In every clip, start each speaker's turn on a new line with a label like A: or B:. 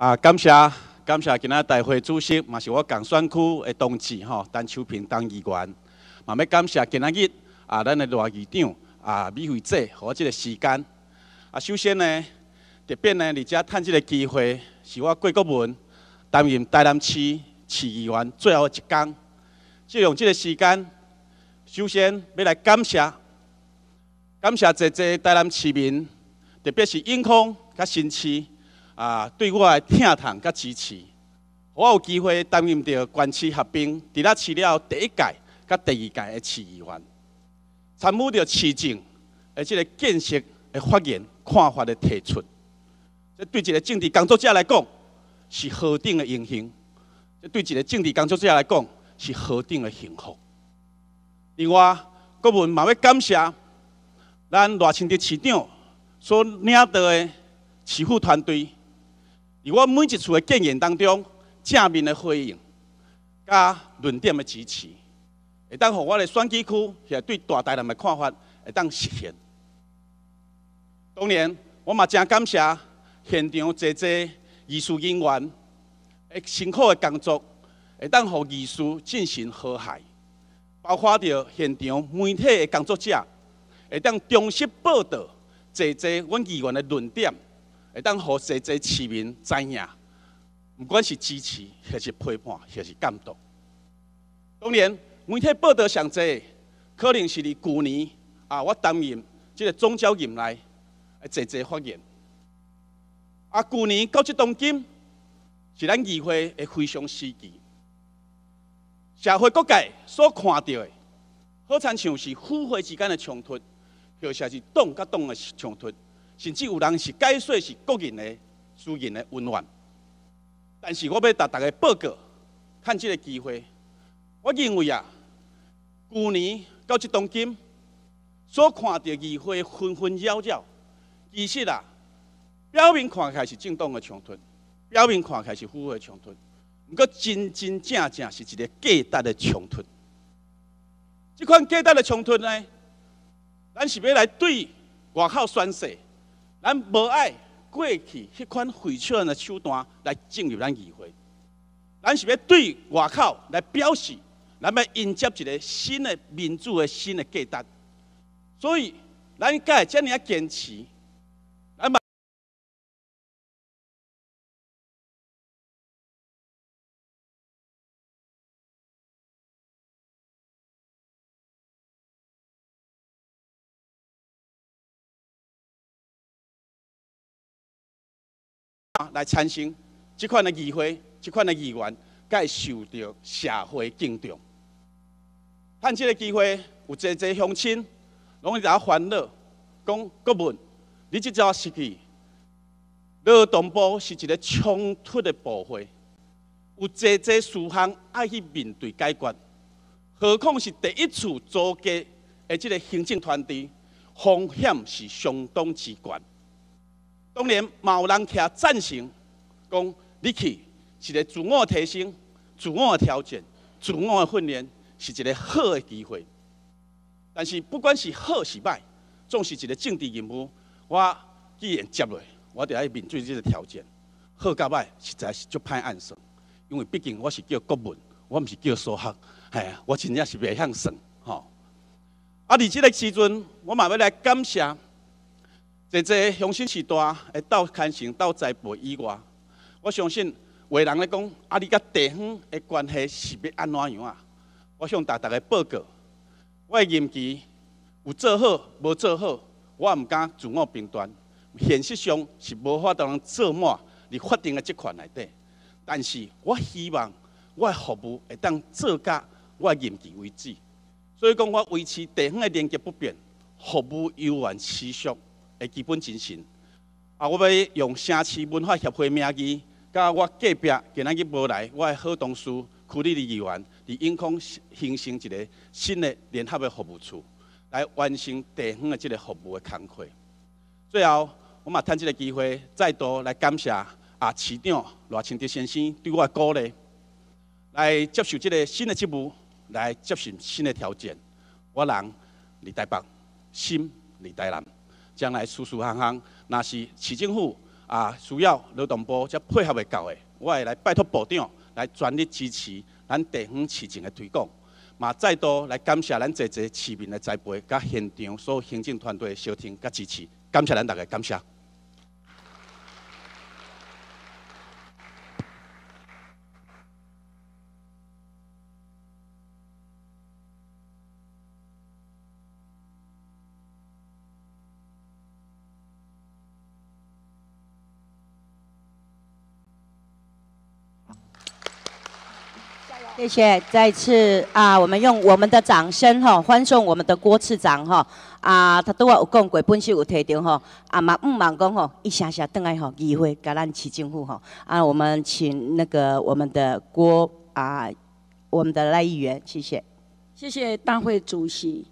A: 啊，感谢感谢今仔大会主席，嘛是我港选区的同志吼，陈秋平当议员。嘛要感谢今仔日啊，咱的罗议长啊，李惠长和这个时间。啊，首先呢，特别呢，你只趁这个机会，是我国文担任台南市市议员最后一天，借用这个时间，首先要来感谢，感谢在在台南市民，特别是永空甲新市。啊，对我诶，疼痛甲支持，我有机会担任着县市合并伫咱市了第一届甲第二届诶市议员，参与着市政诶即个建设诶发言看法诶提出，即对一个政治工作者来讲是何等诶荣幸，即对一个政治工作者来讲是何等诶幸福。另外，各位嘛要感谢咱罗清的市长所领导诶市府团队。我每一次的建言当中，正面的回应加论点的支持，会当让我的选举区也对大台南的看法会当实现。当然，我嘛真感谢现场这些艺术人员，诶，辛苦的工作会当让艺术进行和谐，包括着现场媒体的工作者，会当忠实报道，这些阮议员的论点。会当互济济市民知影，不管是支持，或是批判，或是监督。当然，媒体报道上济，可能是伫旧年啊，我担任这个宗教引来济济发言。啊，旧年到去东京，是咱议会的非常时期，社会各界所看到的，好像像是互会之间的冲突，或者是党甲党诶冲突。甚至有人是解说是个人的、私人的温暖，但是我要对大家报告，看这个机会，我认为啊，去年到即当今所看到议会纷纷扰扰，其实啊，表面看起来是政党的冲突，表面看起来是富的冲突，毋过真真正正是一个价值的冲突。这款价值的冲突呢，咱是要来对外口宣泄。咱无爱过去迄款毁掉的手段来进入咱议会，咱是要对外口来表示，咱要迎接一个新的民主的新的价值，所以咱该怎样坚持？来产生，即款的议会，即款的议员，该受到社会敬重。趁即个机会，有济侪乡亲拢在啊烦恼，讲各位，你即个失去，老同部是一个冲突的部会，有济侪事项爱去面对解决，何况是第一次组个，而即个行政团队，风险是相当之悬。当然，有人站赞成，讲，你去是一个自我提升、自我挑战、自我训练，是一个好的机会。但是，不管是好是歹，总是一个政治任务。我既然接落，我就要面对这个条件。好甲歹，实在是足歹暗算，因为毕竟我是叫国文，我毋是叫数学，哎，我真正是袂晓算吼。啊！伫即个时阵，我嘛要来感谢。在即个心是大，代，会到牵生到栽培以外，我相信话人咧讲，啊你甲地方的关系是要安怎样啊？我向大家报告，我的任期有做好无做好，我毋敢自我评断。现实上是无法度人做满伫法定的职款内底，但是我希望我的服务会当做到我任期为止。所以讲，我维持地方的连接不变，服务悠然持续。的基本精神啊！我要用城市文化协会名义，甲我隔壁今仔日无来，我的好同事、区里的议员，伫永康形成一个新的联合的服务处，来完成地方的即个服务的工作。最后，我嘛趁即个机会，再度来感谢啊，市长罗清德先生对我的鼓励，来接受即个新的职务，来接受新的挑战。我人李台北，心李台南。将来舒舒行行，那是市政府啊需要劳动部才配合会到的。我会来拜托部长来全力支持咱地方市政的推广。嘛，再多来感谢咱这些市民的栽培，甲现场所有行政团队的收听甲支持，感谢咱大家，感谢。
B: 谢谢，再次啊，我们用我们的掌声哦，欢送我们的郭次长哦、啊，他都话有贡献，本事有提到哈，啊嘛，唔蛮讲吼，一下下等来吼议会给咱市政府吼啊，我们请那个我们的郭啊，我们的赖议员，谢谢，
C: 谢谢大会主席，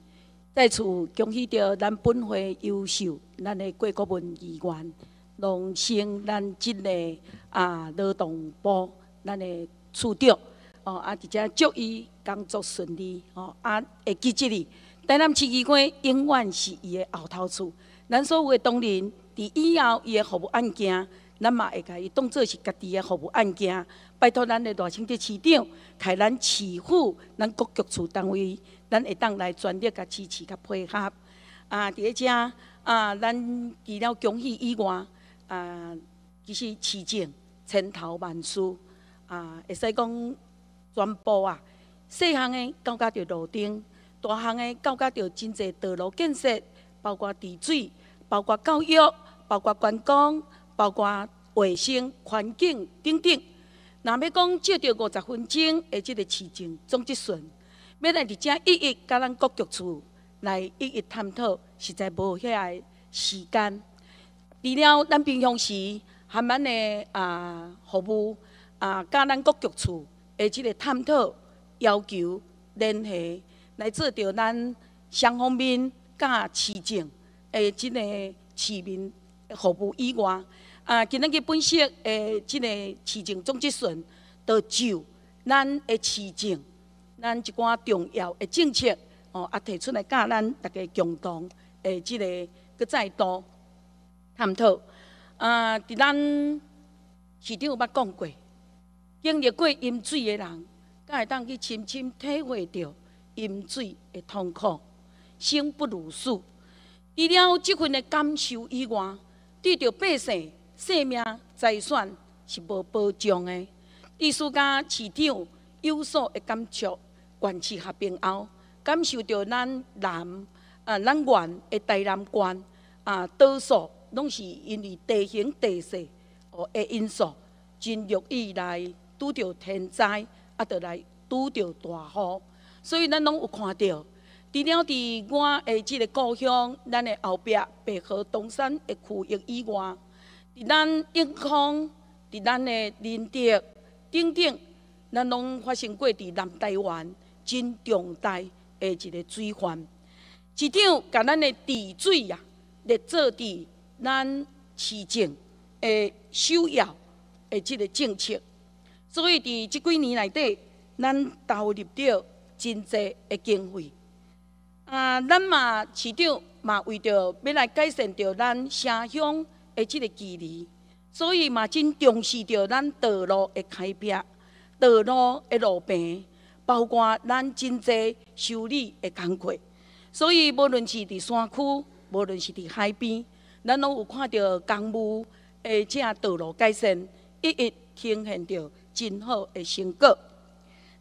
C: 在此恭喜着咱本会优秀，咱的贵国文议员，荣幸咱这内啊劳动部咱的处长。哦，啊！直接祝伊工作顺利。哦，啊，会记即你。台南市机关永远是伊的后头厝，咱所有的同仁，伫以后伊的服务案件，咱嘛会甲伊当做是家己的服务案件。拜托咱的大清的市长，开咱市府、咱各局处单位，咱会当来全力甲支持甲配合。啊，伫个遮啊，咱除了恭喜以外，啊，其实市政千头万绪，啊，会使讲。全部啊，细项的交加着路顶，大项的交加着真济道路建设，包括治水，包括教育，包括观光，包括卫生环境等等。若要讲借着五十分钟的即个市政总集顺，要来直接一一甲咱各局处来一一探讨，实在无遐个时间。除了咱平常时含咱的啊服务啊，甲咱各局处。的即个探讨要求联系，来做到咱双方面甲市政，的即个市民服务以外，啊，今仔个本色的即个市政总结顺，都就咱的市政，咱一寡重要的政策，哦，啊，提出来甲咱大家共同，诶，即个搁再多探讨，啊，伫咱市长有捌讲过。经历过淹水的人，才会当去深深体会到淹水的痛苦，生不如死。除了这份的感受以外，对著百姓，生命财算是无保障的。艺术家、市长有所的感触，关系合并后，感受到咱南，啊，咱原的大南关，啊，多数拢是因为地形地势哦的因素，进入以来。拄着天灾，也得来拄着大雨，所以咱拢有看到。除了伫我诶即个故乡咱诶后壁白河东山个区域以外，伫咱永康、伫咱诶林德、顶顶，咱拢发生过伫南台湾、金中大诶即个水患。一场甲咱诶治水啊，伫做伫咱市政诶首要诶即个政策。所以，伫即几年内底，咱投入着真济的经费。啊，咱嘛市长嘛为着要来改善着咱城乡的即个距离，所以嘛真重视着咱道路的开辟、道路的路平，包括咱真济修理的工课。所以，无论是伫山区，无论是伫海边，咱拢有看到公路，的且道路改善，一一呈现着。真好的成果。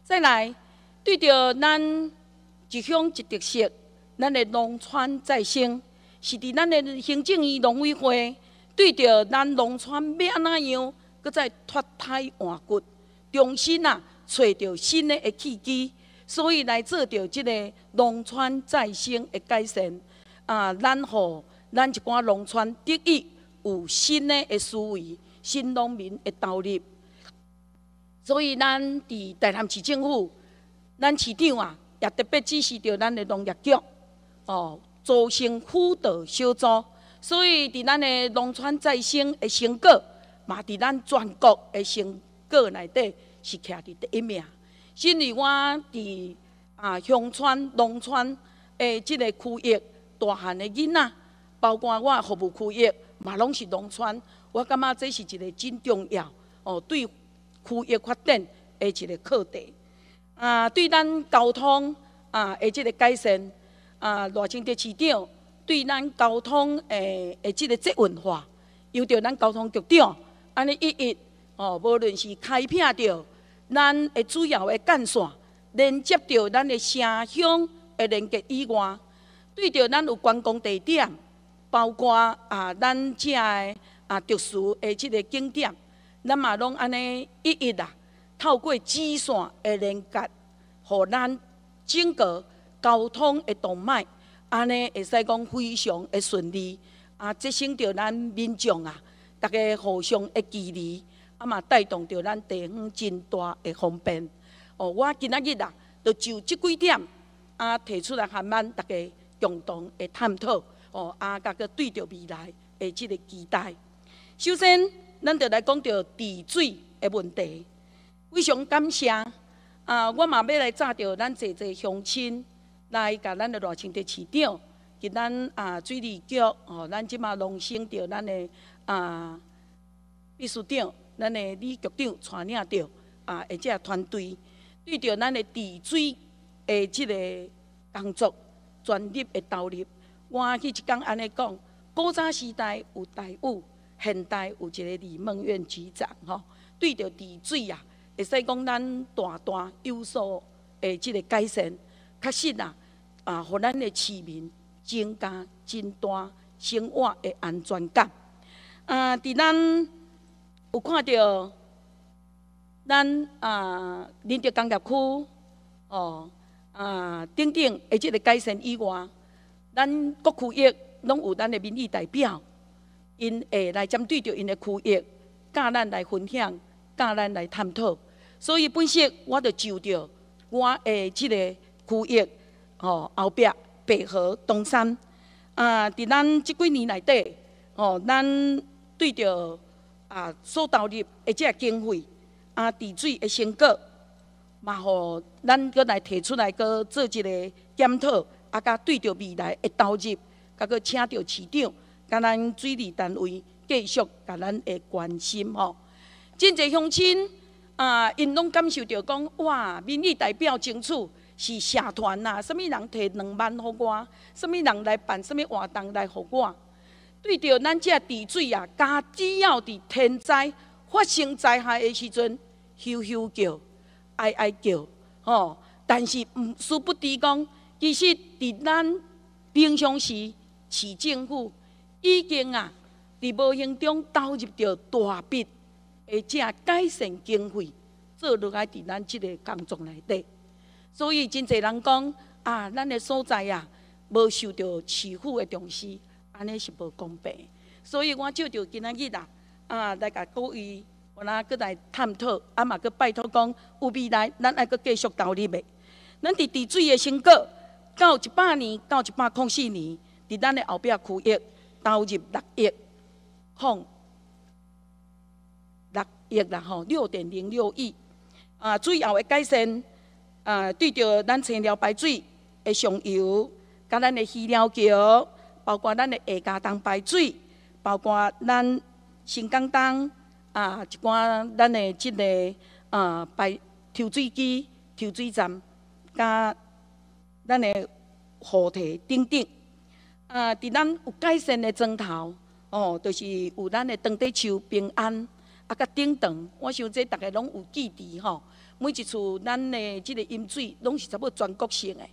C: 再来，对着咱一项一特色，咱的农村再生，是伫咱的行政院农委会，对着咱农村要安怎样，搁再脱胎换骨，重新啊，找到新的的契机，所以来做着即个农村再生的改善。啊，咱后咱一寡农村得益有新的的思维，新农民的投入。所以，咱伫台南市政府，咱市长啊也特别支持着咱的农业局，哦，组成辅导小组。所以，伫咱的农村再生的成果，嘛伫咱全国的成果内底是徛第一名。因为，我伫啊乡村、农村的即个区域，大汉的囡仔，包括我服务区域，嘛拢是农村。我感觉这是一个真重要哦，对。区域发展，的一个课题，啊，对咱交通，啊，的这个改善，啊，罗清德市长对咱交通，诶，诶，这个质文化，由着咱交通局长，安尼一一，哦，无论是开辟着咱的主要的干线，连接着咱的城乡的连接以外，对着咱有观光地点，包括啊，咱遮的啊，特殊的这个景点。咱嘛拢安尼，一一啦，透过支线的连接，互咱整个交通的动脉，安尼会使讲非常的顺利啊，节省着咱民众啊，大家互相的距离，啊嘛带动着咱地方真大的方便。哦，我今仔日啊，就就即几点啊，提出来含咱大家共同的探讨，哦，啊甲个对着未来嘅即个期待。首先。咱就来讲到治水的问题。非常感谢啊！我嘛要来赞着咱坐坐乡亲，来甲咱的乐清的市长给咱啊水利局哦，咱即马荣幸到咱的啊秘书长，咱的李局长带领着啊，而且团队对着咱的治水的即个工作，全力的投入。我去一讲安尼讲，古早时代有大雾。现代有一个李梦院局长，吼，对着治水啊，会使讲咱大大有所诶，即个改善，确实啊，啊，互咱诶市民增加真大生活诶安全感。啊，伫咱有看到咱啊，林德工业区，哦，啊，等等诶，即个改善以外，咱各区域拢有咱诶民意代表。因会来针对着因的区域，教咱来分享，教咱来探讨。所以，本色我着就着我诶即个区域，吼后壁北河东山啊。伫咱即几年内底，吼咱对着啊所投入即个经费啊治水的成果，嘛吼咱搁来提出来搁做一个检讨，啊甲对着未来的投入，甲搁请着市长。甲咱水利单位继续甲咱的关心吼，真济乡亲啊，因拢感受着讲，哇，民意代表争取是社团呐，什么人提两万给我，什么人来办什么活动来给我。对着咱遮治水啊，家只要伫天灾发生灾害的时阵，咻咻叫，哀哀叫吼，但是唔殊不知讲，其实伫咱平常时，市政府已经啊，伫无形中投入着大笔，而且改善经费做落来伫咱即个工作内底，所以真济人讲啊，咱个所在啊，无受到市府个重视，安尼是无公平。所以我就着今仔日啊，来甲各位，我呾佮来探讨，啊嘛个拜托讲，有未来咱爱佮继续投入袂？咱伫滴水个成果，到一百年，到一百空四年，伫咱个后壁区域。投入六亿，吼，六亿啦吼，六点零六亿啊，最后的改善啊，对着咱千鸟排水的上游，甲咱的西料桥，包括咱的下家东排水，包括咱新港东啊，一寡咱的即个呃排抽水机、抽水站，甲咱的河堤等等。啊！伫咱有改善的砖头，哦，就是有咱的当地树平安，啊，甲等等，我想这大家拢有记伫吼。每一处咱的即个饮水，拢是差不多全国性的。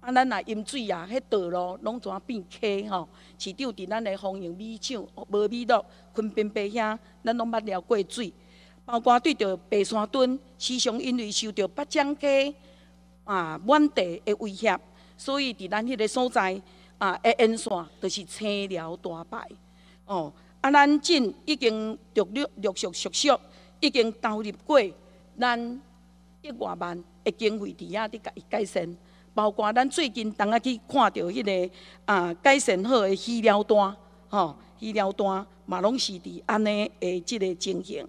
C: 啊，咱若饮水啊，迄道路拢怎变溪吼？市场伫咱的丰盈米厂，无米乐、昆兵白兄，咱拢捌了过水。包括对着白山墩，时常因为受到北疆鸡啊满地的威胁，所以伫咱迄个所在。啊，下岸线就是青鸟大排哦。啊，咱镇已经陆陆陆续续续已经投入过咱一万多的经费伫遐伫改改善。包括咱最近当阿去看到迄个啊改善好的医疗单，吼医疗单嘛拢是伫安尼诶即个情形。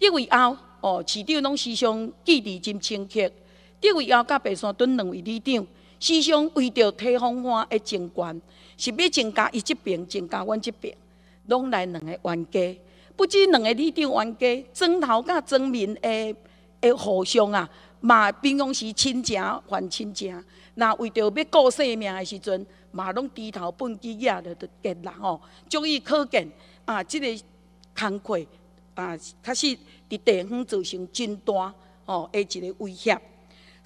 C: 这位后哦，市长拢思想记忆真深刻。这位后甲白山墩两位里长。思想为着地方化的增官，是要增加伊即边，增加阮即边，拢来两个冤家。不止两个立场冤家，庄头甲庄民的的互相啊，嘛平常时亲情还亲情，那为着要顾性命的时阵，嘛拢低头奔低眼就都结啦吼。足以可见啊，即个康溃啊，确实伫地方造成真大哦，一个威胁。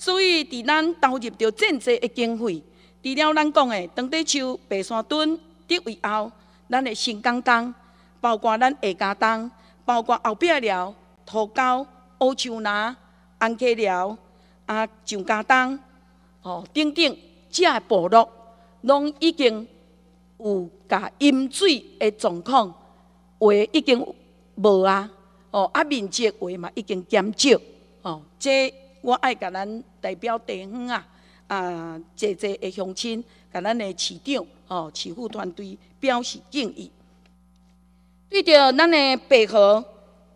C: 所以，伫咱投入着真济的经费，除了咱讲的长地树、白山墩、低位后，咱的新江东，包括咱下江东，包括后壁了、土沟、乌树拿、安溪了，啊上江东，哦，等等，遮部落，拢已经有甲淹水的状况，话已经无啊，哦啊面积话嘛已经减少，哦，即。我爱甲咱代表地方啊，啊，坐坐的乡亲，甲咱的市长吼，市府团队表示敬意。对着咱的白河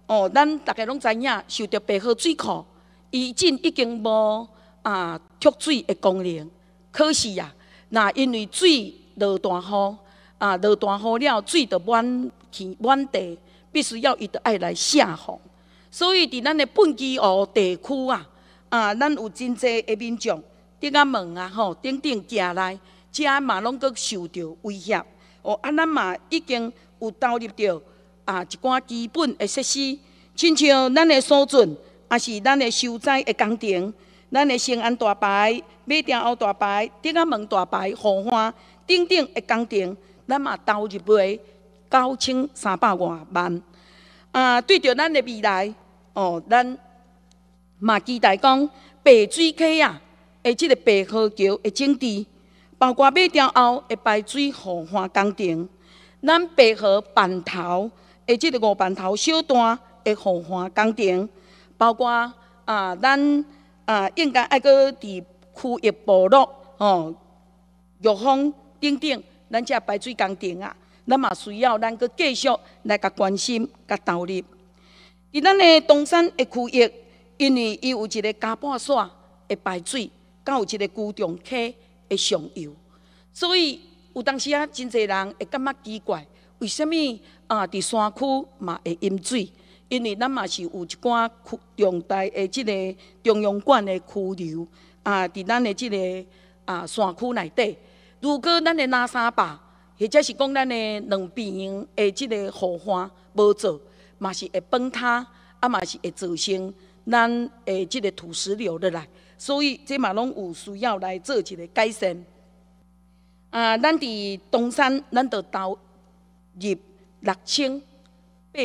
C: 哦，咱大家拢知影，受到白河水库已经已经无啊蓄水的功能。可是啊，那因为水落大雨啊，落大雨了，水就满起满地，必须要伊得爱来泄洪。所以伫咱的本区哦地区啊。啊，咱有真济的民众，顶阿问啊吼，顶顶寄来，遮嘛拢阁受到威胁。哦，啊，咱嘛已经有投入到啊一寡基本的设施，亲像咱的所准，啊是咱的受灾的工程，咱的兴安大排、马甸澳大排、顶阿门大排、荷花顶顶的工程，咱嘛投入不，九千三百外万。啊，对着咱的未来，哦，咱。嘛，期待讲白水溪啊，诶，即个白河桥个整治，包括尾调后个排水护岸工程，咱白河板头，诶，即个五板头小段个护岸工程，包括啊，咱啊，应该爱个伫区域部落吼，玉峰等等咱遮排水工程啊，咱嘛需要咱个继续来甲关心甲投入。伫咱的东山个区域。因为伊有一个加半线会排水，佮有一个固定溪会上游，所以有当时啊，真侪人会感觉奇怪，为什物啊？伫山区嘛会淹水？因为咱嘛是有一寡重大的即个中央管的区流啊，伫咱的即个啊山区内底。如果咱的拉萨坝，或者是讲咱的两边的即个河岸无做，嘛是会崩塌，啊嘛是会造成。咱诶，即个土石流的来，所以即嘛拢有需要来做一个改善。啊，咱伫东山，咱就投入六千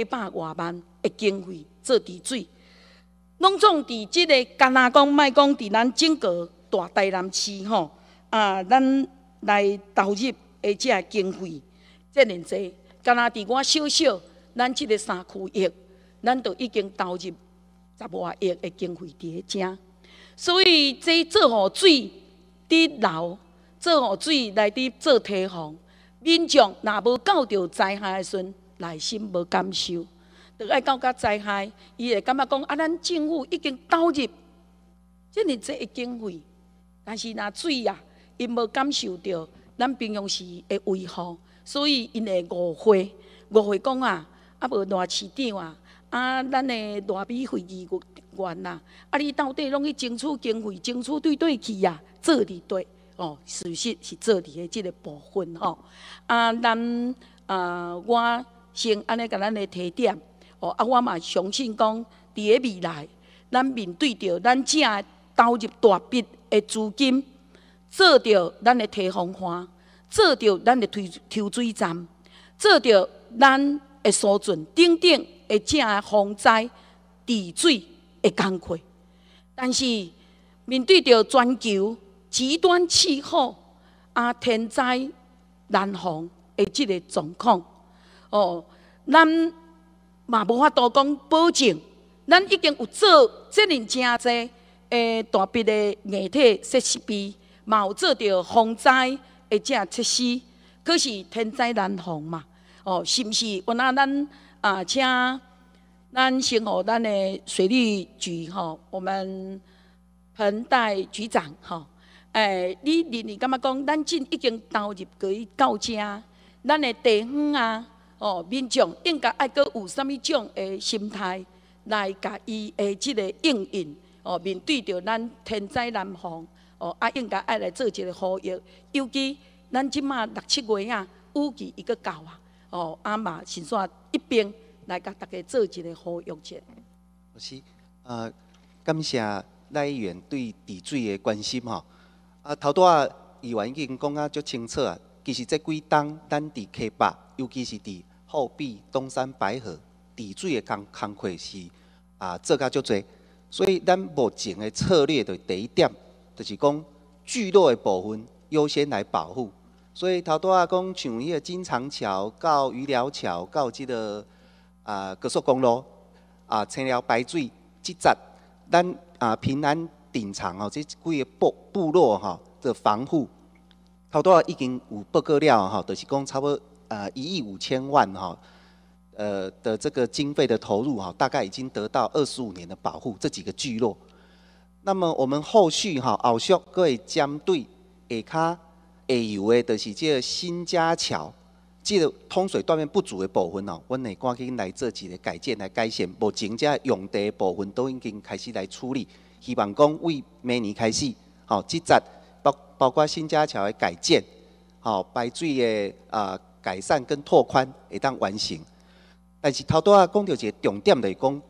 C: 八百偌万的经费做治水。拢总伫即个，干那讲莫讲伫咱整个大台南市吼，啊，咱来投入即个经费，这尼济，干那伫我小小咱即个三区域，咱就已经投入。十外亿的经费伫遮，所以这做雨水伫流，做雨水来伫做提防。民众若无到着灾害的时，阵，内心无感受，就爱到甲灾害，伊会感觉讲啊，咱政府已经投入，遮尔济的经费，但是若水啊，因无感受到咱平庸时的维护，所以因会误会，误会讲啊，啊无乱市场啊。啊，咱诶，大笔会议员呐，啊，你到底拢去争取经费，争取对对去呀？做伫对，哦，事实是做伫诶即个部分吼。啊，咱啊，我先安尼甲咱的提点，哦，啊，我嘛相信讲伫诶未来，咱面对着咱正投入大笔诶资金，做着咱诶提防花，做着咱诶抽抽水站，做着咱诶疏浚等等。会正诶，防灾、治水的工课。但是面对着全球极端气候啊、天灾难防的即个状况，哦，咱嘛无法度讲保证，咱已经有做遮任正济诶，大笔的硬体设施嘛有做着防灾的这设施，可是天灾难防嘛，哦，是毋是？我那咱。啊！请咱先学咱的水利局哈，我们彭代局长哈，哎，你认年干嘛讲？咱今已经投入个到家，咱的地方啊，哦，民众应该爱个有啥物种的心态来甲伊的这个应运哦，面对着咱天灾难防哦，啊，应该爱来做一个呼吁，尤其咱即满六七月啊，雨季一个到啊。哦，阿妈，是煞一边来甲大家做一个好意见。
D: 是，呃，感谢赖议员对治水的关心吼。啊，头拄啊，议员已经讲啊足清楚啊，其实这几冬咱伫溪北，尤其是伫后壁、东山白河，治水的工工课是啊做甲足多，所以咱目前的策略的第一点，就是讲聚落的部分优先来保护。所以头拄啊，讲像伊个金长桥、告鱼寮桥、告即个啊高速公路、啊青寮白水、即栈，咱啊平安顶场哦，这几个部部落哈的防护，头拄啊已经有报告了哈，就是讲差不多啊一亿五千万哈呃的这个经费的投入哈，大概已经得到二十五年的保护这几个聚落。那么我们后续哈后续会将对下卡。会有诶，就是即个新家桥，即个通水断面不足诶部分哦，阮会赶紧来做一个改建来改善。目前即用地部分都已经开始来处理，希望讲为明年开始，吼，即集包包括新家桥诶改建，吼，排水诶啊改善跟拓宽会当完成。但是头拄啊讲到一个重点来讲，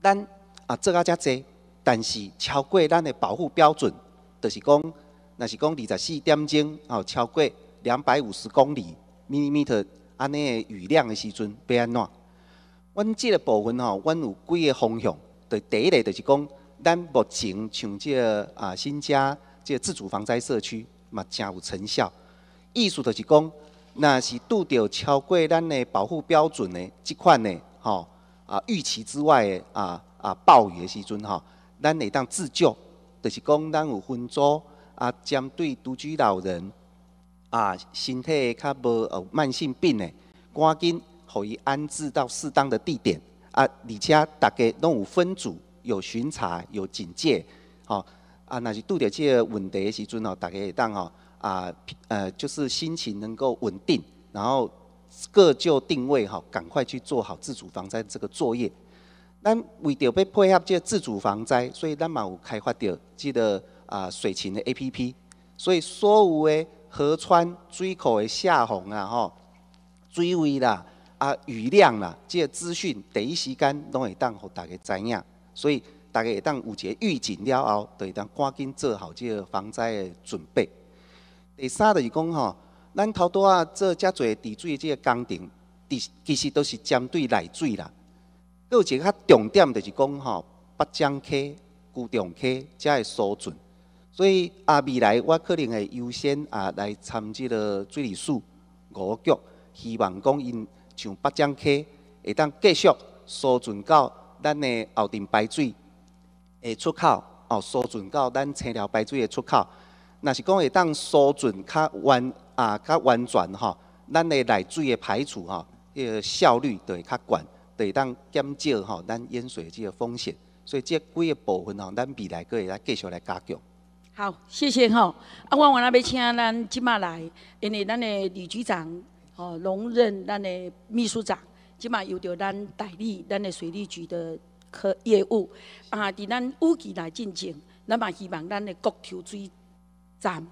D: 咱啊做啊遮济，但是超过咱诶保护标准，就是讲。那是讲二十四点钟吼，超过两百五十公里米米 l 安尼的雨量的时阵，要安怎？阮这个部分吼，阮有几个方向。第第一个就是讲，咱目前像这啊，新加这自主防灾社区嘛，真有成效。意思就是讲，那是拄到超过咱的保护标准的即款的吼啊预期之外的啊啊暴雨的时阵吼，咱会当自救，就是讲咱有分组。啊，针对独居老人啊，身体较无呃慢性病的，赶紧予伊安置到适当的地点啊，而且大家拢有分组，有巡查，有警戒，吼。啊，那是拄着这问题的时阵吼，大家会当吼啊，呃，就是心情能够稳定，然后各就定位，吼，赶快去做好自主防灾这个作业。咱为着要配合这自主防灾，所以咱嘛有开发掉，记得。啊，水情的 A.P.P.，所以所有的河川、水口的下洪啊、吼水位啦、啊雨量啦，即个资讯第一时间拢会当予大家知影。所以大家会当有一个预警了后，就会当赶紧做好即个防灾的准备。第三就是讲吼，咱头拄啊做遮济治水的即个工程，其其实都是针对内水啦。个有一个较重点就是讲吼，北江溪、古洞溪才会疏浚。所以啊，未来我可能会优先啊来参即个水利署五局，希望讲因像北江溪会当继续疏浚到咱的后端排水的出口哦，疏浚到咱青苗排水的出口。若是讲会当疏浚较完啊较完全吼，咱的内水的排除吼，迄、个效率就会较悬，就会当减少吼咱淹水的即个风险。所以即几个部分吼，咱未来个会来继续来加强。
C: 好，谢谢吼。啊，我我来要请咱即嘛来，因为咱的李局长吼，荣任咱的秘书长，即嘛有着咱代理咱的水利局的科业务啊，伫咱如期来进行。咱嘛希望咱的国调水站，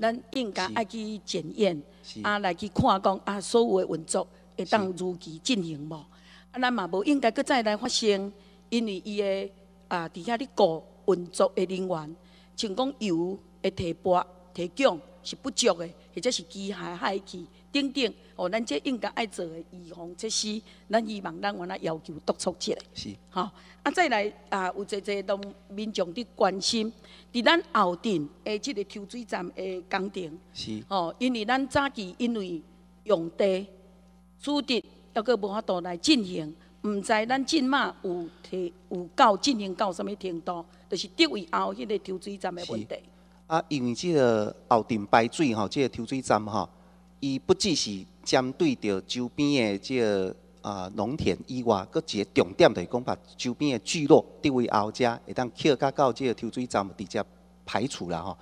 C: 咱应该爱去检验啊，来去看讲啊，所有的运作会当如期进行无？啊，咱嘛无应该搁再来发生，因为伊的啊，底下哩各运作的人员。像讲油的提拨、提供是不足的，或者是机械、害气等等，哦，咱这应该爱做的预防措施，咱希望咱原来要求督促起来。是，吼，啊，再来啊，有济济当民众的关心，伫咱后定诶，即个抽水站诶工程。是，哦，因为咱早期因为用地、土地，要佫无法度来进行。毋知咱即马有提有到进行到什物程度？就是得位后迄个抽水站的问题。
D: 啊，因为即个后顶排水吼，即个抽水站吼，伊不只是针对着周边的个。啊农田以外，佫一个重点是讲，把周边的聚落低位后者会当吸甲到即个抽水站直接排除了吼。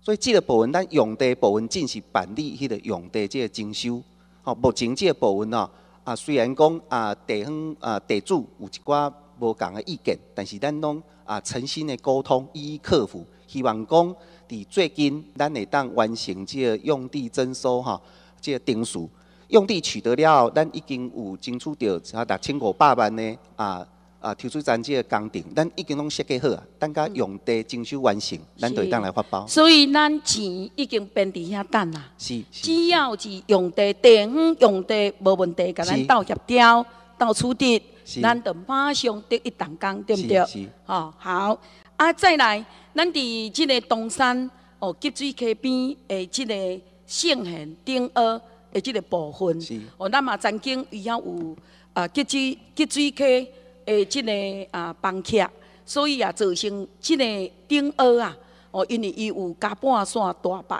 D: 所以即个部分，咱用地部分正是办理迄个用地即个征收。哦，目前即个部分吼。啊，虽然讲啊，地方啊，地主有一寡无同的意见，但是咱拢啊，诚心的沟通，一一克服，希望讲，伫最近，咱会当完成即个用地征收哈，即个定数，用地取得了，咱已经有争取到啊，六千五百万的啊。啊！抽水站即个工程，咱已经拢设计好啊，等甲用地征收完成，咱就会当来发包。所
C: 以咱钱已经变伫遐等啦。是，只要是用地地方用地无问题，甲咱到协调、到处置，咱就马上得一动工，对不对？是是。哦，好啊，再来，咱伫即个东山哦，吉水溪边的即个圣贤顶二的即个部分，是哦，咱嘛曾经伊也有啊，吉水吉水溪。诶，即个啊，房客，所以啊，造成即个顶凹啊，哦，因为伊有加半线大排，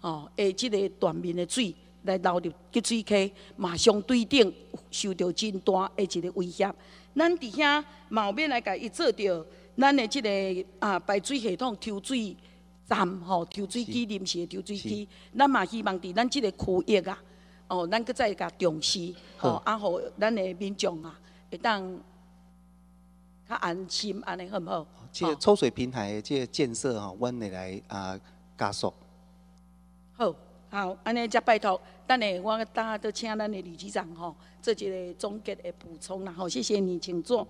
C: 哦，诶，即个断面的水来流入集水区，马上对顶受到真大诶一个威胁。咱伫遐，后面来甲伊做着，咱个即个啊，排水系统、抽水站吼、抽水机、临时的抽水机，咱嘛希望伫咱即个区域啊，哦，咱搁再加重视吼，啊，互咱的民众啊，会当。较安心，安尼好唔好？
D: 即个抽水平台，即个建设吼，阮会来啊加速。
C: 好，好，安尼即拜托。等下我大家都请咱的李局长吼，做一个总结的补充啦。好，谢谢你，请坐。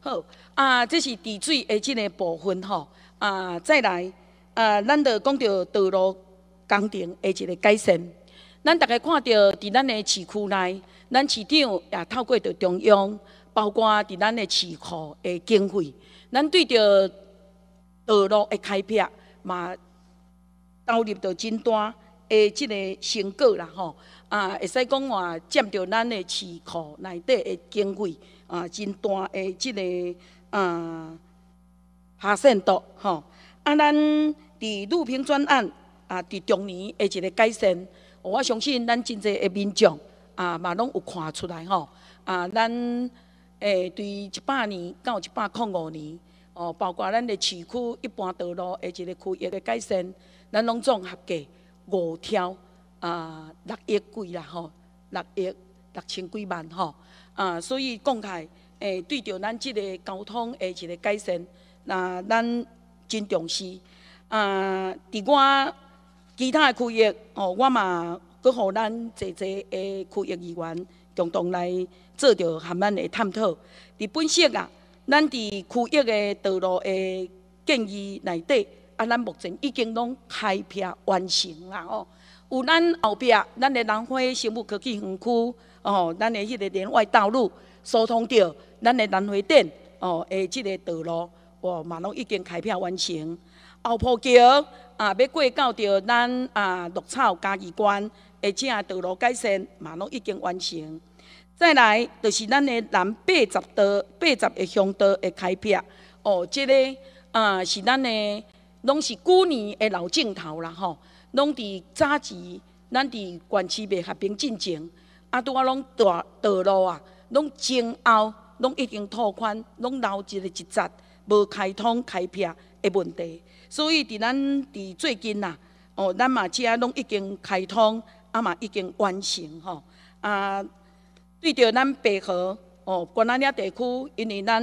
C: 好啊，这是治水的即个部分吼啊。再来啊，咱的讲到道路工程的一个改善，咱大家看到伫咱的市区内，咱市长也透过到中央。包括伫咱的市库的经费，咱对着道路的开辟嘛，投入的真大的即个成果啦，吼啊，会使讲话占着咱的市库内底的经费啊，真大的即个啊，哈生度吼啊，咱伫录平专案啊，伫中年的一个改善，我相信咱真侪的民众啊，嘛拢有看出来吼啊，咱。诶，对，一八年到一八零五年，哦，包括咱的市区一般道路，下一个区域的改善，咱拢总合计五条，啊，六亿几啦吼，六亿六千几万吼，啊，所以讲起诶，对着咱这个交通下一个改善，那咱真重视，啊，伫我其他的区域，哦，我嘛，都予咱这些诶区域议员。共同来做着含咱的探讨。伫本省啊，咱伫区域的道路的建议内底，啊，咱目前已经拢开辟完成啦哦。有咱后壁咱的南花生物科技园区哦，咱的迄个连外道路疏通着，咱的南花店哦，的即个道路哦，嘛拢已经开辟完成。后埔桥啊，要过到着咱啊绿草嘉义关。而且道路改善，嘛拢已经完成。再来就是咱的南八十道、八十的乡道的开辟。哦，即个啊是咱的，拢是旧年的老镜头了吼。拢伫早期，咱伫县市未合并进程，啊，拄啊拢大道路啊，拢前后拢已经拓宽，拢留一个一节无开通开辟的问题。所以伫咱伫最近啊，哦，咱嘛车拢已经开通。啊，嘛已经完成吼啊！对着咱白河哦，关南岭地区，因为咱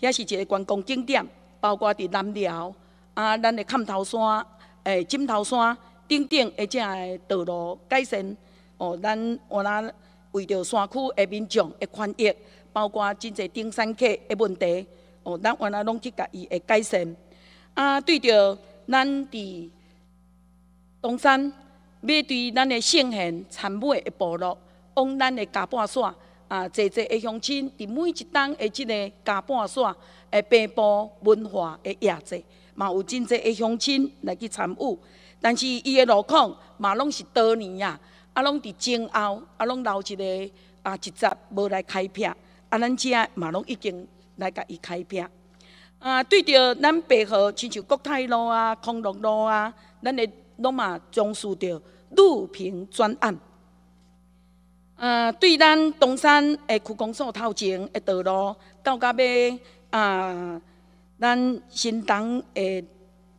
C: 遐是一个观光景点，包括伫南寮啊，咱的坎头山、诶金头山等等，诶，正道路改善哦，咱原来为着山区的民众诶权益，包括真侪登山客诶问题哦，咱原来拢去甲伊诶改善啊！对着咱伫东山。要对咱的圣贤参物的部落，往咱的加半线啊，坐坐的乡亲伫每一档的即个加半线的背部文化的压制，嘛有真济的乡亲来去参与，但是伊的路况嘛拢是多年啊，啊拢伫前后，啊拢留一个啊一节无来开辟，啊咱遮嘛拢已经来甲伊开辟。啊，对着咱白河亲像国泰路啊、康乐路啊，咱的拢嘛重视着。路平专案，呃，对咱东山诶区公所头前诶道路，到甲尾啊，咱新塘诶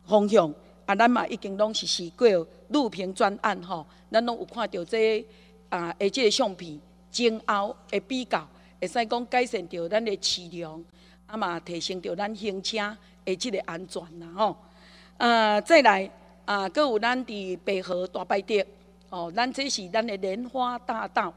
C: 方向，啊，咱嘛已经拢是试过路平专案吼，咱拢有看到这啊，诶，即个相片前后会比较，会使讲改善到咱诶质量，啊嘛提升到咱行车诶即个安全啦吼，呃，再来。啊！搁有咱伫北河大摆地，哦，咱这是咱的莲花大道，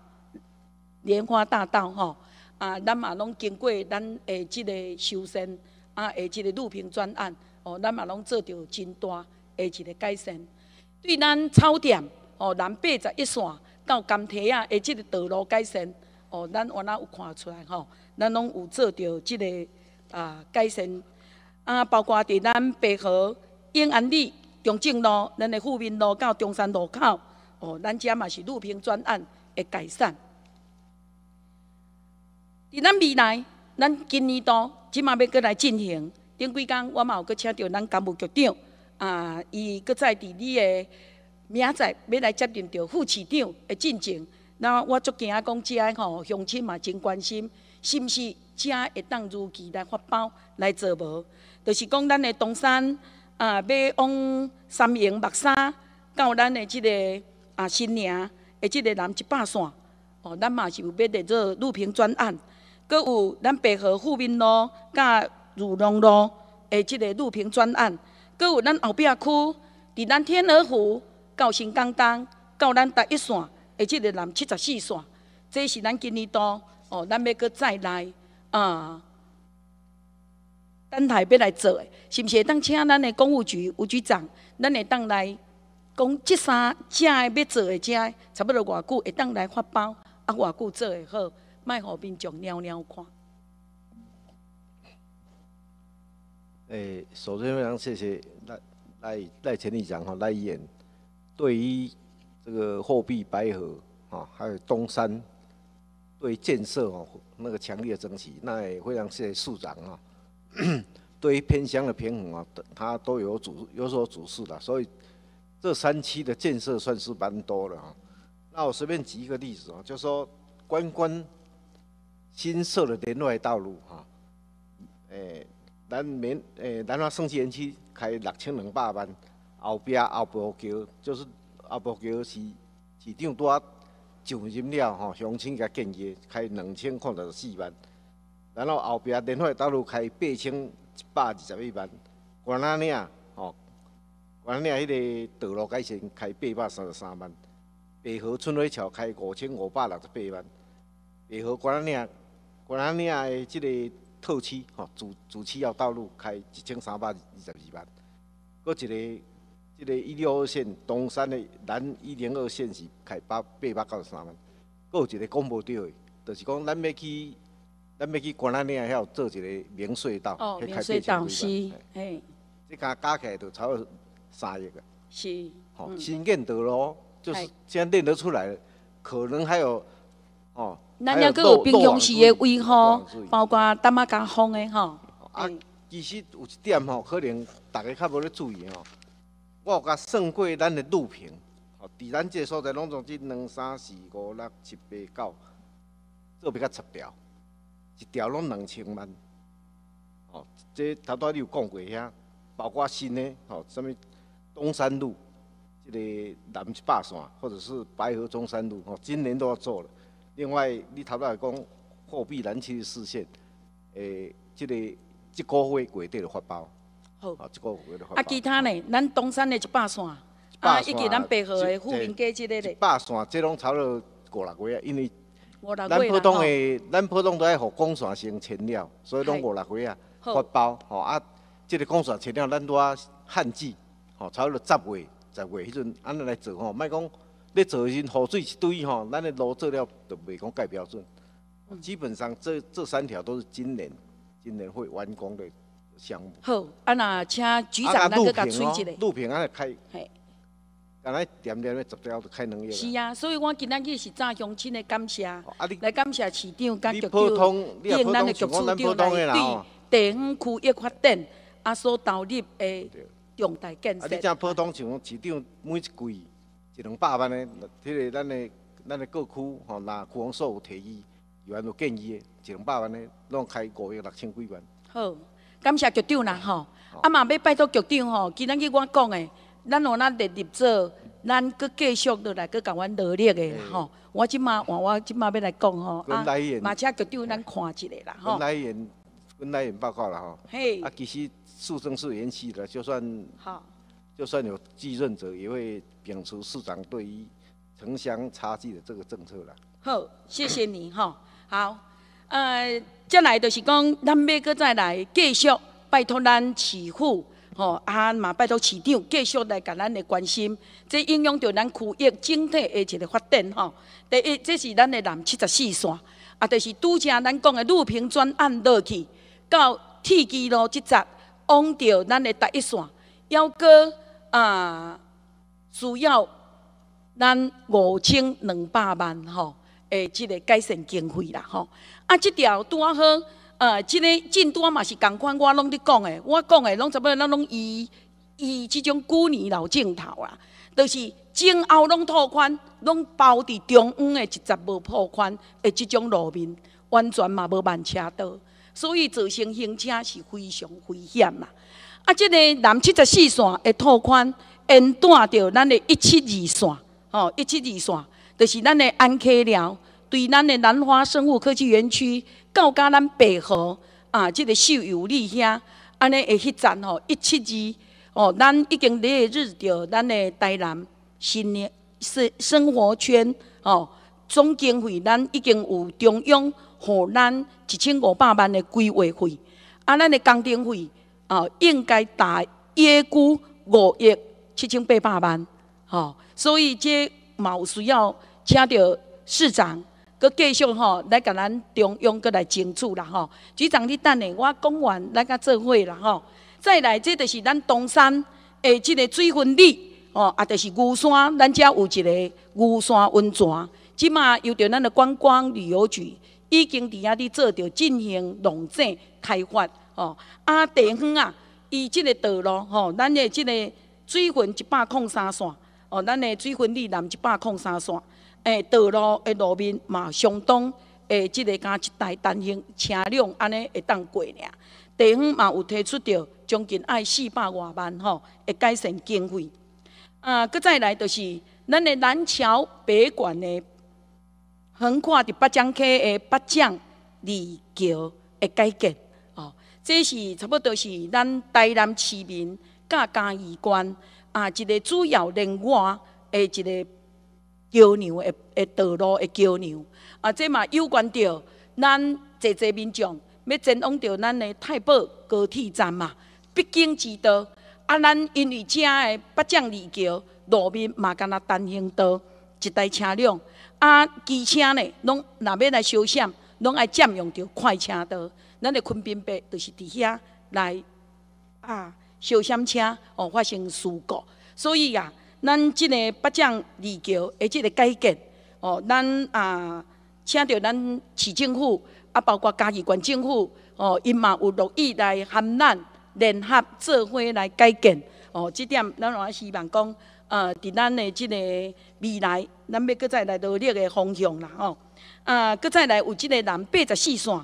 C: 莲花大道，吼。啊，咱嘛拢经过咱的即个修仙啊，的即个路平转案，哦，咱嘛拢做着真大，的即个改善。对咱草甸，哦，南八十一线到甘提啊，的即个道路改善，哦，咱原来有看出来，吼，咱拢有做着即个啊改善，啊，包括伫咱北河永安里。永靖路、咱的富民路到中山路口，哦，咱遮嘛是路平专案的改善。伫咱未来，咱今年度即嘛要过来进行。顶几工我嘛有搁请到咱干部局长，啊，伊搁在伫你的明仔要来接任到副市长的进程。那我足惊讲，遮吼，乡亲嘛真关心，是毋是遮会当如期来发包来做无？就是讲咱的东山。啊，要往三营、目沙到咱的即个啊新娘的即个南一百线，哦，咱嘛是有要的做路平专案，搁有咱白河富民路、甲儒龙路，的即个路平专案，搁有咱后壁区，伫咱天鹅湖到新港东，到咱第一线，的即个南七十四线，这是咱今年度，哦，咱要搁再来啊。等台要来做的，是不是？当请咱的公务局吴局长，咱会当来讲，这三正的要做诶，这差不多偌久会当来发包，啊偌久做诶好，莫河民众尿尿看。
E: 诶，首先非常谢谢赖赖赖城理长吼来演，对于这个货币白合啊，还有东山对建设哦那个强烈的争取，那也非常谢谢市长啊。对于偏乡的平衡啊，它都有主有所主事的，所以这三期的建设算是蛮多的啊。那我随便举一个例子啊，就说关关新设的连外道路哈，诶南绵诶南安升级园区开六千两百万，后壁阿婆桥就是阿婆桥是市顶多上任了哈，乡亲甲建议开两千块者四万。然后后壁联话道路开八千一百二十二万，关安岭吼，关安岭迄个道路改成开八百三十三万，北河春雷桥开五千五百六十八万，北河关安岭关安岭诶，即个特区吼，主主气要道路开一千三百二十二万，搁一个即个一六二线东山诶南一零二线是开八八百九十三万，搁有一个讲无着诶，就是讲咱要去。咱要去关澜岭遐要做一个明隧道哦，明隧道是，哎，即加加起来都超多三亿个，
C: 是，好，新
E: 建得咯，就是先练得出来，可能还有哦，搁有冰箱时的位
C: 吼，包括淡仔加风的吼。
E: 啊，其实有一点吼，可能大家较无咧注意吼，我有甲算过咱的录屏，哦，自然这所在拢从即两三四五六七八九做比较十条。一条拢两千万，哦，这头头你有讲过遐，包括新的哦，什么东山路，这个南百线，或者是白河中山路，哦，今年都要做了。另外，你头头讲货币难区的视线，诶，这个一个月过底的发包，好，一个月的发包。啊，其
C: 他呢，咱东山的百线，百线，啊，以及咱白河的富民街这个的。
E: 百线，这拢炒了五六个月，因为
C: 咱普通诶，
E: 咱普通都爱互公缆先签了，所以拢五六回啊发包吼啊。即个公缆签了，咱拄啊旱季吼，差不多十月、十月迄阵安尼来做吼，卖讲咧做时雨水一堆吼，咱的路做了都袂讲改标准。基本上，这这三条都是今年今年会完工的项目。
C: 好，啊那请局长杜个讲杜
E: 平，安尼开。是
C: 啊，所以我今日是赞乡亲的感谢，来感谢市长、局长、县咱的局长啦，对第五区域发展啊所投入的重大建设。啊，你像
E: 普通像市长每一季一两百万的，迄个咱的咱的各区吼，拿区房所有提议有安度建议的，一两百万的，拢开五亿六千几元。
C: 好，感谢局长啦吼，啊嘛要拜托局长吼，今日我讲的。咱有咱得继做，咱搁继续落来，搁讲阮努力诶啦吼。我即嘛，我即嘛要来讲吼啊，马车叫丢咱看一下啦吼。来
E: 演，跟来演报告啦吼。嘿。啊，其实诉讼是延期的，就算，就算有继任者，也会秉持市长对于城乡差距的这个政策啦。
C: 好，谢谢你吼，好，呃，将来就是讲，咱每个再来继续，拜托咱市府。哦，啊，马拜托市长继续来甲咱的关心，这影响着咱区域整体的一个发展。吼，第一，这是咱的南七十四线，啊，就是拄则咱讲的绿平转案落去，到铁机路这站往着咱的第一线，要过啊，需要咱五千两百万，吼，诶，这个改善经费啦，吼，啊，即条多好。呃，这个进度嘛是同款，我拢在讲诶，我讲诶，拢差不多，咱拢以以这种旧年老镜头啊，就是前后拢拓宽，拢包伫中央诶一十无破宽诶这种路面，完全嘛无慢车道，所以自行行车是非常危险啦。啊，这个南七十四线诶拓宽，延断着咱诶一七二线，哦，一七二线，就是咱诶安溪寮对咱诶兰花生物科技园区。到今咱白河啊，即个秀游里遐，安尼会迄站吼一七二哦，咱已经列日到咱的台南年生生活圈哦，总经费咱已经有中央和咱一千五百万的规划费，啊，咱的工程费哦，应该达约估五亿七千八百万哦，所以这有需要请到市长。佮继续吼，来甲咱中央佮来争取啦吼。局长，你等下，我讲完来甲做伙啦吼。再来，即就是咱东山诶，即个水份地哦，也就是牛山，咱遮有一个牛山温泉，即嘛由着咱的观光旅游局已经伫遐伫做着进行农政开发哦。啊，茶园啊，伊即个道路吼，咱的即个水分一百空三线哦，咱的水分里南一百空三线。诶，道路诶，路面嘛相当诶，即个敢一台单行车辆安尼会当过俩。地方嘛有提出着将近爱四百偌万吼，会改善经费。啊，搁再来就是咱的南桥北管的横跨伫北江溪的北江二桥会改建哦，这是差不多是咱台南市民甲家有关啊，一个主要人外诶一个。桥梁诶诶道路诶桥梁啊，即嘛有关着咱济济民众要前往着咱诶太保高铁站嘛，必经之道啊。咱因为遮诶北港二桥路面嘛，敢若单行道，一台车辆啊，机车呢拢若边来小巷拢爱占用着快车道，咱诶昆明北就是伫遐来啊，小巷车哦发生事故，所以啊，咱即个北港二桥，的即个改建，哦，咱啊，请到咱市政府啊，包括嘉义县政府，哦，伊嘛有乐意来含咱联合做伙来改建，哦，即点咱也希望讲，呃，伫咱的即个未来，咱要搁再来努力的方向啦，吼，啊，搁再来有即个南八十四线，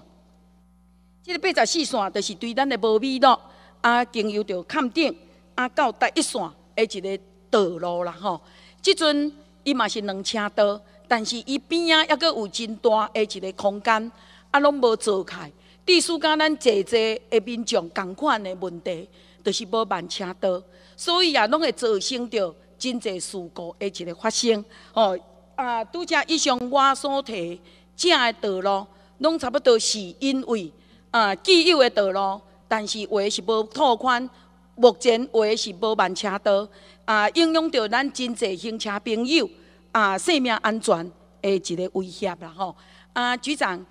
C: 即个八十四线就是对咱的无米路啊，经由着坎定啊，到第一线，的一个。道路啦，吼！即阵伊嘛是两车道，但是伊边啊，抑佫有真大的一个空间，啊，拢无做开。第四，甲咱坐坐，下面，像共款的问题，就是无慢车道，所以啊，拢会造成着真济事故，的一个发生。哦，啊，拄则以上我所提正的道路，拢差不多是因为啊，既有的道路，但是话是无拓宽，目前话是无慢车道。啊，应用到咱真侪行车朋友啊，生命安全诶一个威胁啦吼！啊，局长，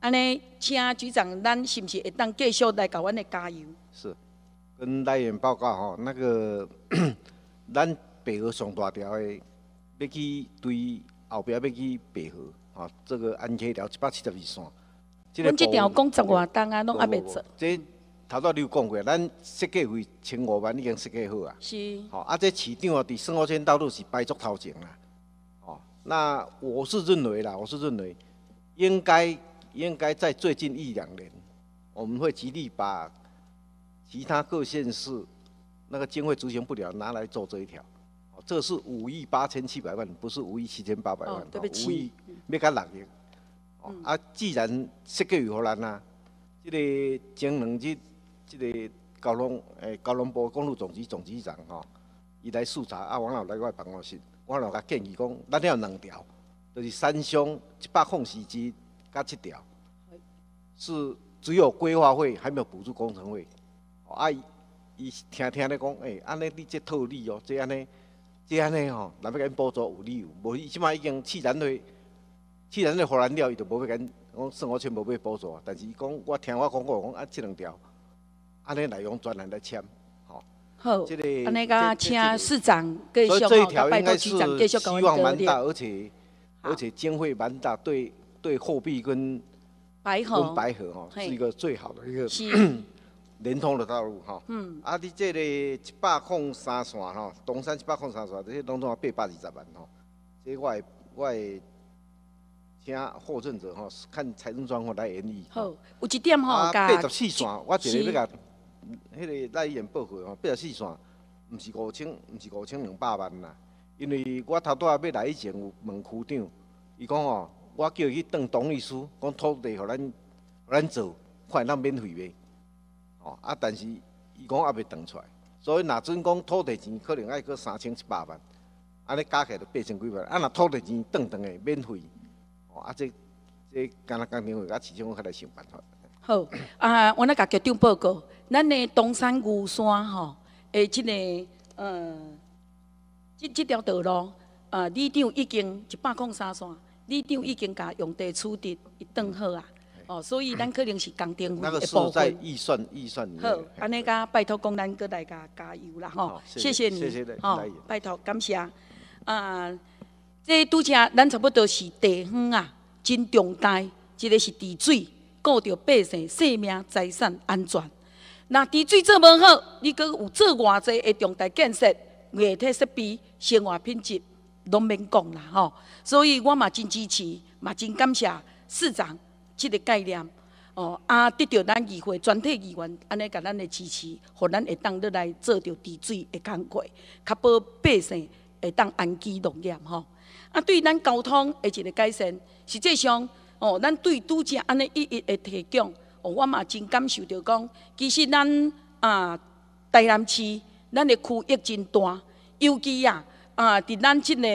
C: 安尼请局长，咱是毋是会当继续来甲阮诶加油？
E: 是，跟来员报告吼，那个 咱北河上大桥诶，要去对后壁要去北河啊，这个安溪条一百七十二线。
C: 阮即条讲十外当啊拢还伯做。
E: 头先你有讲过，咱设计费千五万已经设计好啊。是。哦，啊，这市长啊，伫生活圈道路是排在头前啊。哦，那我是认为啦，我是认为应该应该在最近一两年，我们会极力把其他各县市那个经费执行不了拿来做这一条。哦，这是五亿八千七百万，不是五亿七千八百万。哦，对不起。五亿，要较六亿。哦。啊，既然设计费荷难啊，这个前两季。即个交通诶，交通部公路总局总局长吼，伊来视察啊。王老来我办公室，王老甲建议讲，咱要两条，就是三乡一百空隙甲七条，是只有规划费，还没有补助工程费。我啊伊听听咧讲，诶，安尼你即套理哦，即安尼，即安尼吼，若要因补助有理由。无伊即马已经气冷落，气然落互咱了，伊就无要给讲生活全部要补助。但是伊讲，我听我讲过，讲啊，即两条。安尼来用专栏的签，好，个安尼个
C: 请市长继续，所以这一条应该是希望蛮大，
E: 而且而且经费蛮大，对对货币跟
C: 白跟白
E: 河哈是一个最好的一个 联通的道路哈。嗯，啊，你这个一百空三线哈，东山一百空三线，这拢总啊，八百二十万哦。这我我请获赠者哈，看财政状况来演绎。好，
C: 有一点哈，八十四线，我这里要甲。
E: 迄个那一间报告吼，八十四线，毋是五千，毋是五千两百万啦。因为我头拄仔要来以前有问区长，伊讲哦，我叫伊去当董秘书，讲土地互咱，互咱做，会咱免费袂。哦，啊，但是伊讲阿袂当出，来，所以若准讲土地钱可能爱过三千七百万，安尼加起来就八千几万。啊，若土地钱当当会免费，哦，啊，这这，敢若工费会，市七我较来想办法。
C: 好啊，我那甲局长报告，咱的东山牛山吼，诶，这个，呃，即即条道路，呃，李长已经一百公三线，李长已经甲用地处置一整好啊，哦，所以咱可能是工程一那个是在
E: 预算预算好，
C: 安尼个拜托工人哥大家加油啦吼，谢谢你，哦、拜托，感谢。啊，这拄车，咱差不多是地方啊，真重大，一个是地水，顾到百姓生命、财产安全。那治水做无好，你阁有做偌济的重大建设、液体设备、生活品质，拢免讲啦吼。所以我嘛真支持，嘛真感谢市长即个概念。哦，啊，得到咱议会全体议员安尼甲咱的支持，互咱会当落来做着治水的工作，确保百姓会当安居乐业吼。啊，对咱交通而一个改善，实际上。哦，咱对拄则安尼一一的提供，哦，我嘛真感受到讲，其实咱啊，台南市咱的区域真大，尤其啊啊，伫咱即个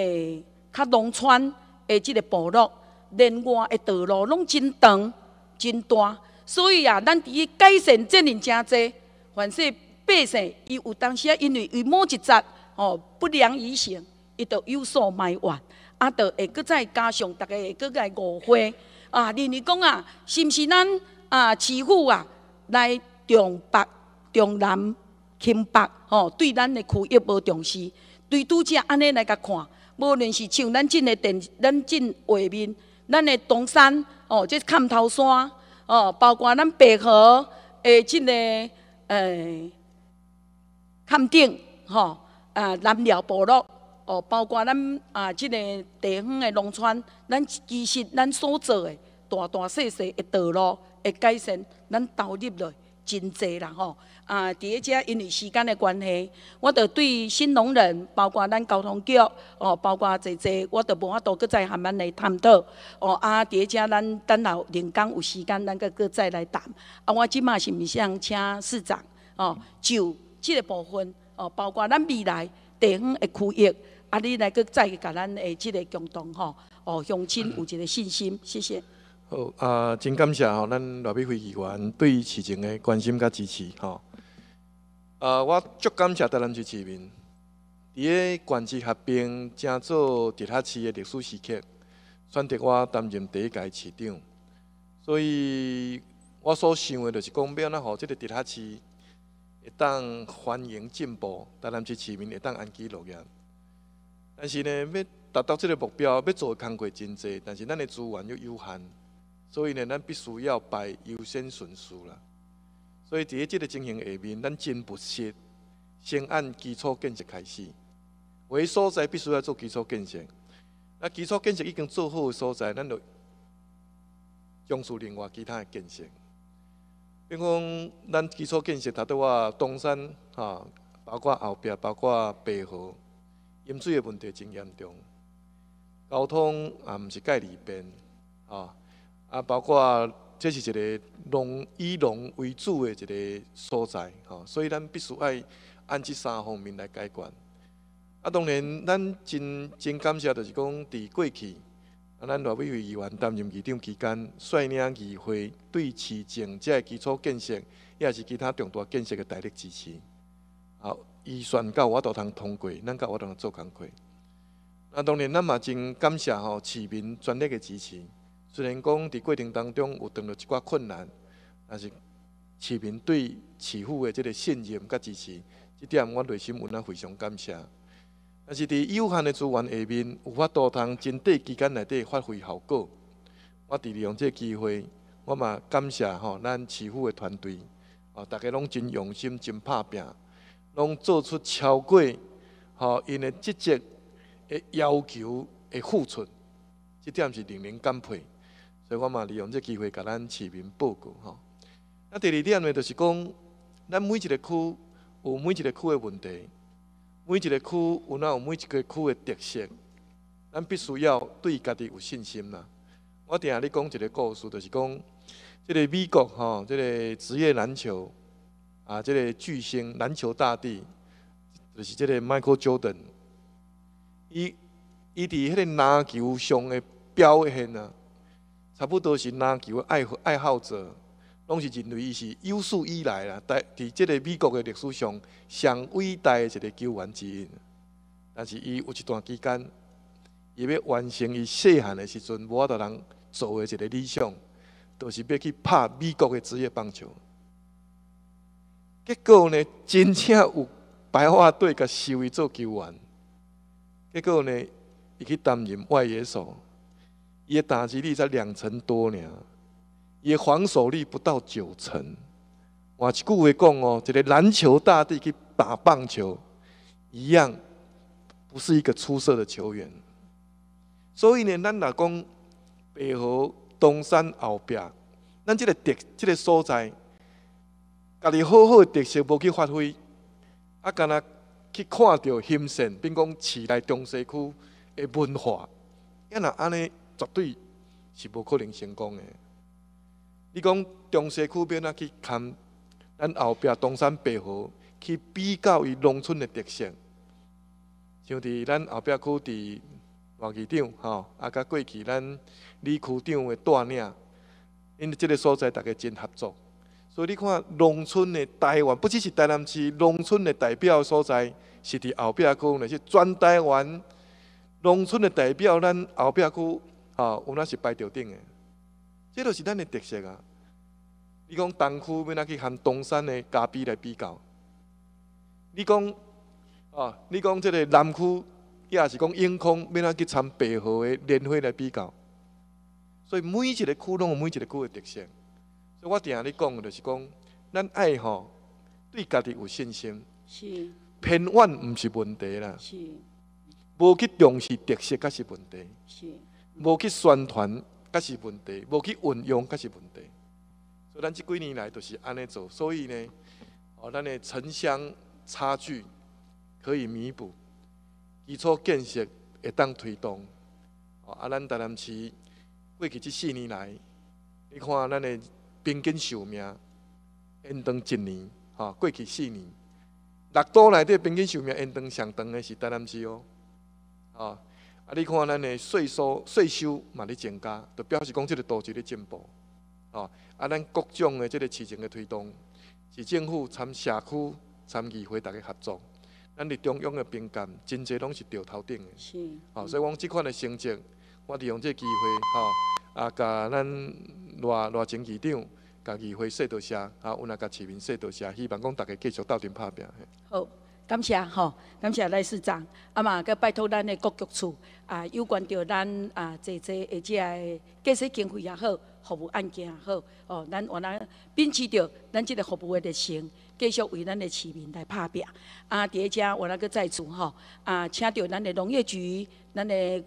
C: 较农村的即个部落，另外的道路拢真长、真大，所以啊，咱伫改善责任真多，凡说百姓伊有当时啊，因为伊某一节哦不良于行，伊就有所埋怨，啊，就会搁再加上大家会搁再误会。啊，例如讲啊，是毋是咱啊，市府啊，来重北、重南、轻北，吼，对咱的区域无重视？对拄则安尼来甲看，无论是像咱即个电，咱个画面，咱的东山，哦，即看头山，哦，包括咱白河的即个诶，坎顶，吼，啊，南寮部落。哦，包括咱啊，即个地方的农村，咱其实咱所做的大大小小的道路的改善，咱投入落真济啦吼。啊，伫一只因为时间的关系，我着对新农人，包括咱交通局，哦，包括这这，我着无法度搁再慢慢的探讨。哦，啊，伫一只咱等候林工有时间，咱个个再来谈。啊，我即马是是想请市长，哦，就即个部分，哦，包括咱未来地方的区域。啊！你来个再去甲咱诶即个共同吼，哦，乡亲有一个信心，谢谢。
F: 好啊，真感谢吼，咱台美飞议员对于市政的关心甲支持吼。啊，我足感谢台南市市民，伫个管治合并，正做直辖市的历史时刻，选择我担任第一届市长，所以我所想的，就是讲，要怎吼，即个直辖市，会当欢迎进步，台南市市民会当安居乐业。但是呢，要达到这个目标，要做的工作真济，但是咱的资源又有限，所以呢，咱必须要排优先顺序啦。所以伫即个情形下面，咱真不急，先按基础建设开始。为所在必须要做基础建设，啊，基础建设已经做好的所在，咱就从事另外其他的建设。比如讲，咱基础建设达到我东山啊，包括后壁，包括北河。饮水的问题真严重，交通啊，毋是盖里边，啊，啊，包括这是一个农以农为主的一个所在，吼，所以咱必须爱按这三方面来解决。啊，当然，咱真真感谢，就是讲伫过去，啊，咱立委议员担任议长期间，率领议会对市政这基础建设，也是其他重大建设的大力支持，好。预算够，我都通通过，咱够我通做工课。那当然，咱嘛真感谢吼市民全力的支持。虽然讲伫过程当中有碰到一寡困难，但是市民对市府的即个信任甲支持，即点我内心我非常感谢。但是伫有限的资源下面，有法度通真短期间内底发挥效果。我伫利用即个机会，我嘛感谢吼咱市府的团队，哦，大家拢真用心，真拍拼。拢做出超过吼，因的积极的要求的付出，即点是令人钦佩。所以我嘛利用个机会甲咱市民报告吼。那第二点呢，就是讲咱每一个区有每一个区的问题，每一个区有哪有每一个区的特色，咱必须要对家己有信心啦。我定下讲一个故事，就是讲即个美国吼，即个职业篮球。啊，这个巨星篮球大帝，就是这个 Michael Jordan，伊伊伫迄个篮球上的表现啊，差不多是篮球爱爱好者，拢是认为伊是有史以来啦，伫这个美国的历史上上伟大的一个球员之一。但是伊有一段期间，伊要完成伊细汉的时阵，我度人做的一个理想，就是要去拍美国的职业棒球。结果呢，真正有白话队甲收伊做球员。结果呢，伊去担任外野手，伊的打击率才两成多呢，的防守率不到九成。换一句话讲哦，一个篮球大帝去打棒球一样，不是一个出色的球员。所以呢，咱若讲北河东山后壁，咱即个特即个所在。家己好好的特色无去发挥，啊，干那去看到兴盛，并讲市内中西区的文化，要那安尼，绝对是无可能成功的。你讲中西区变啊去看咱后壁东山北河，去比较伊农村的特色，像伫咱后壁区伫黄局长吼，啊，甲过去咱李区长的带领，因即个所在大家真合作。所以你看，农村的台湾不只是台南市，农村的代表所在是伫后壁区那是全台湾农村的代表，咱后壁区啊，我们是排头顶的。这都是咱的特色啊！你讲东区要拿去含东山的嘉啡来比较，你讲啊，你讲这个南区也是讲永康要拿去参白河的莲花来比较。所以每一个区拢有每一个区的特色。我定下咧讲就是讲，咱爱吼对家己有信心，是偏远毋是问题啦，是无去重视特色才是问题，是无去宣传才是问题，无去运用才是问题。所以咱这几年来都是安尼做，所以呢，哦，咱的城乡差距可以弥补，基础建设会当推动，哦，啊，咱达南市过去这四年来，你看咱的。平均寿命延长一年，啊，过去四年，六都内底平均寿命延长，上长的是当南是哦，啊，啊你看咱的税收税收嘛咧增加，就表示讲即个多就咧进步，哦，啊咱各种的即个事情的推动，是政府参社区参议会大家合作，咱伫中央的边杆真侪拢是钓头顶的，是，啊，所以讲即款的成绩，我利用即个机会，哈。啊，甲咱偌偌前局长，甲议会说多啥？啊，有来甲市民说多啥？希望讲大家继续斗阵拍拼
C: 好，感谢吼，感谢赖市长，啊嘛，阁拜托咱的各局处啊，有关着咱啊，坐坐而且，建设经费也好，服务案件也好，哦，咱我来秉持着咱这个服务的情。继续为咱的市民来拍拼。啊，第二遮我那个再做吼，啊，请着咱的农业局，咱的。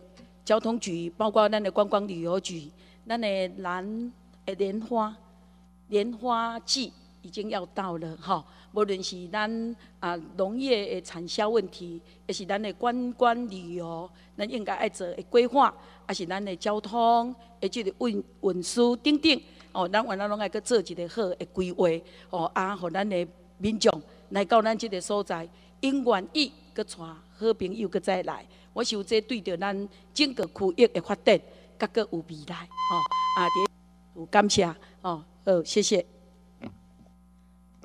C: 交通局，包括咱的观光旅游局，咱的兰诶莲花，莲花季已经要到了哈。无论是咱啊农业的产销问题，也是咱的观光旅游，咱应该爱做的规划，也是咱的交通，也就是运运输等等。哦，咱原来拢爱做一个好的规划，哦，啊，互咱的民众来到咱这个所在，因愿意，搁带好朋友搁再来。我想这对着咱整个区域的发展，各个有未来，吼啊，有感谢，吼呃，谢谢，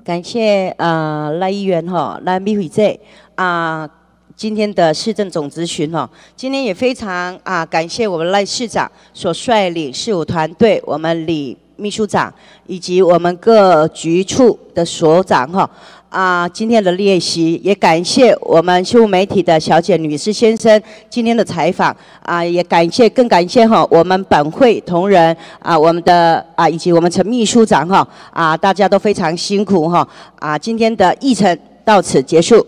B: 感谢啊赖议员，吼来比回姐啊今天的市政总咨询，吼今天也非常啊感谢我们赖市长所率领事务团队，我们李秘书长以及我们各局处的所长，吼。啊，今天的练习也感谢我们新闻媒体的小姐、女士、先生今天的采访啊，也感谢更感谢哈我们本会同仁啊，我们的啊以及我们陈秘书长哈啊，大家都非常辛苦哈啊，今天的议程到此结束。